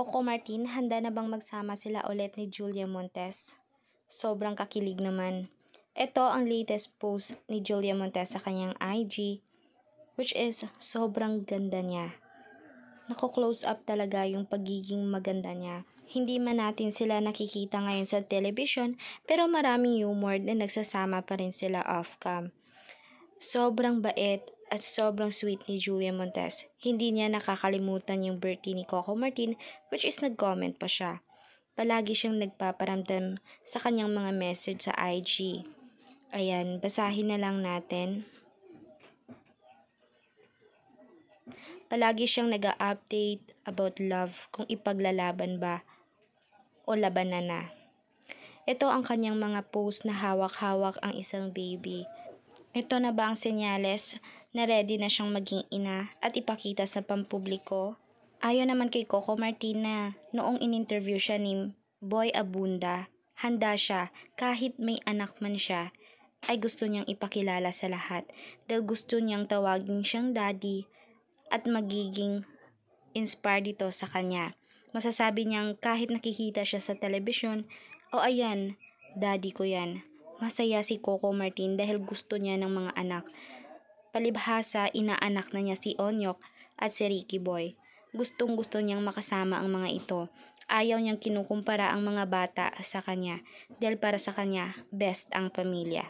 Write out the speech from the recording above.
Coco Martin, handa na bang magsama sila ulit ni Julia Montes? Sobrang kakilig naman. Ito ang latest post ni Julia Montes sa kanyang IG, which is sobrang ganda niya. Nako-close up talaga yung pagiging maganda niya. Hindi man natin sila nakikita ngayon sa television, pero maraming humor na nagsasama pa rin sila off-cam. Sobrang bait at sobrang sweet ni Julia Montes. Hindi niya nakakalimutan yung birthday ni Coco Martin which is nag-comment pa siya. Palagi siyang nagpaparamdam sa kanyang mga message sa IG. Ayan, basahin na lang natin. Palagi siyang nag update about love kung ipaglalaban ba o labanan na. Ito ang kanyang mga post na hawak-hawak ang isang baby. Ito na ba ang senyales na ready na siyang maging ina at ipakita sa pampubliko? Ayon naman kay Coco Martina, noong in-interview siya ni Boy Abunda, handa siya kahit may anak man siya ay gusto niyang ipakilala sa lahat dahil gusto niyang tawagin siyang daddy at magiging inspired dito sa kanya. Masasabi niyang kahit nakikita siya sa telebisyon, o oh, ayan, daddy ko yan. Masaya si Coco Martin dahil gusto niya ng mga anak. Palibhasa, inaanak na niya si Onyok at si Ricky Boy. Gustong gusto niyang makasama ang mga ito. Ayaw niyang kinukumpara ang mga bata sa kanya dahil para sa kanya, best ang pamilya.